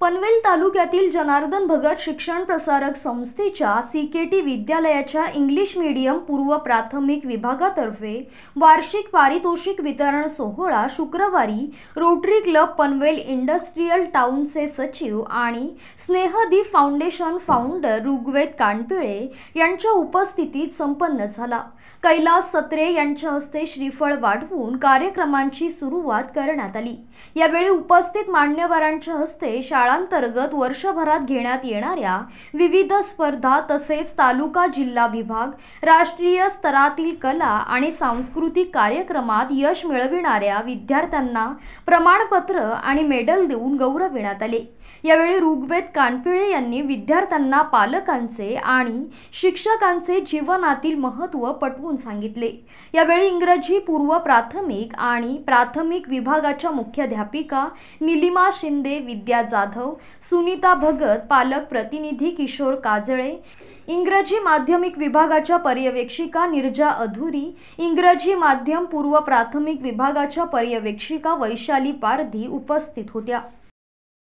पनवेल तालुक्यातील जनार्दन भगत शिक्षण प्रसारक संस्थेच्या सी के टी विद्यालयाच्या इंग्लिश मीडियम पूर्व प्राथमिक विभागातर्फे वार्षिक पारितोषिक वितरण सोहळा शुक्रवारी रोटरी क्लब पनवेल इंडस्ट्रीयल टाउनचे सचिव आणि स्नेहदी फाउंडेशन फाउंडर ऋग्वेद कानपिळे यांच्या उपस्थितीत संपन्न झाला कैलास सत्रे यांच्या हस्ते श्रीफळ वाढवून कार्यक्रमांची सुरुवात करण्यात आली यावेळी उपस्थित मान्यवरांच्या हस्ते शाळा काळांतर्गत वर्षभरात घेण्यात येणाऱ्या विविध स्पर्धा तसेच तालुका जिल्हा विभाग राष्ट्रीय स्तरातील कला आणि सांस्कृतिक कार्यक्रमात यश मिळविणाऱ्या विद्यार्थ्यांना प्रमाणपत्र आणि मेडल देऊन गौरविण्यात आले यावेळी ऋग्वेद कानपिळे यांनी विद्यार्थ्यांना पालकांचे आणि शिक्षकांचे जीवनातील महत्त्व पटवून सांगितले यावेळी इंग्रजी पूर्व प्राथमिक आणि प्राथमिक विभागाच्या मुख्याध्यापिका निलिमा शिंदे विद्या जाधव जाधव सुनीता भगत पालक प्रतिनिधी किशोर काजळे इंग्रजी माध्यमिक विभागाच्या पर्यवेक्षिका निर्जा अधुरी इंग्रजी माध्यम पूर्व प्राथमिक विभागाच्या पर्यवेक्षिका वैशाली पारधी उपस्थित होत्या